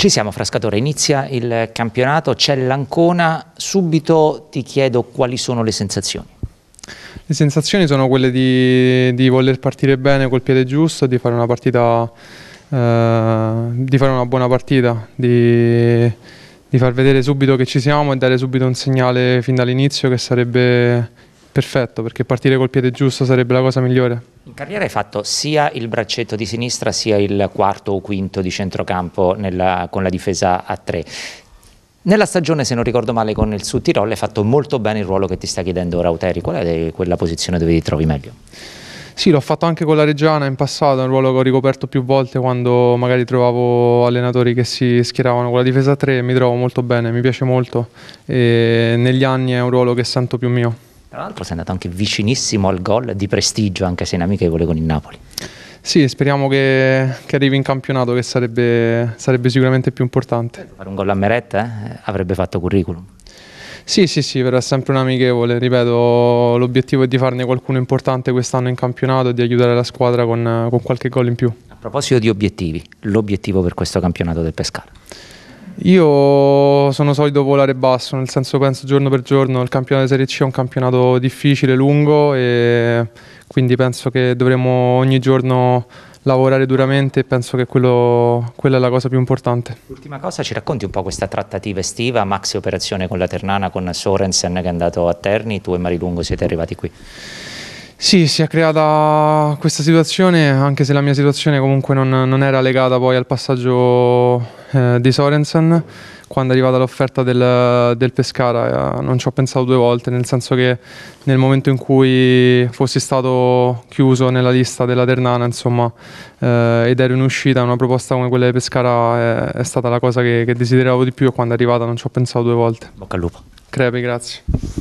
Ci siamo Frascatore, inizia il campionato, c'è l'Ancona, subito ti chiedo quali sono le sensazioni. Le sensazioni sono quelle di, di voler partire bene col piede giusto, di fare una partita, eh, di fare una buona partita, di, di far vedere subito che ci siamo e dare subito un segnale fin dall'inizio che sarebbe perfetto, perché partire col piede giusto sarebbe la cosa migliore. In carriera hai fatto sia il braccetto di sinistra sia il quarto o quinto di centrocampo nella, con la difesa a tre. Nella stagione, se non ricordo male, con il Sud Tirol hai fatto molto bene il ruolo che ti sta chiedendo Rauteri. Qual è quella posizione dove ti trovi meglio? Sì, l'ho fatto anche con la Reggiana in passato, è un ruolo che ho ricoperto più volte quando magari trovavo allenatori che si schieravano con la difesa 3 mi trovo molto bene, mi piace molto e negli anni è un ruolo che sento più mio. Tra l'altro sei andato anche vicinissimo al gol di prestigio, anche se in amichevole con il Napoli. Sì, speriamo che, che arrivi in campionato, che sarebbe, sarebbe, sicuramente più importante. Fare un gol a Meretta eh? avrebbe fatto curriculum. Sì, sì, sì, verrà sempre un amichevole, ripeto, l'obiettivo è di farne qualcuno importante quest'anno in campionato e di aiutare la squadra con, con qualche gol in più. A proposito di obiettivi, l'obiettivo per questo campionato del Pescara? Io sono solito volare basso, nel senso penso giorno per giorno, il campionato di Serie C è un campionato difficile, lungo e quindi penso che dovremo ogni giorno lavorare duramente e penso che quello, quella è la cosa più importante. Ultima cosa, ci racconti un po' questa trattativa estiva, maxi operazione con la Ternana, con Sorensen che è andato a Terni, tu e Marilungo siete arrivati qui. Sì, si è creata questa situazione, anche se la mia situazione comunque non, non era legata poi al passaggio eh, di Sorensen. Quando è arrivata l'offerta del, del, Pescara eh, non ci ho pensato due volte, nel senso che nel momento in cui fossi stato chiuso nella lista della Ternana, insomma, eh, ed ero in uscita, una proposta come quella di Pescara è, eh, è stata la cosa che, che, desideravo di più e quando è arrivata non ci ho pensato due volte. Bocca al lupo. Crepi, grazie.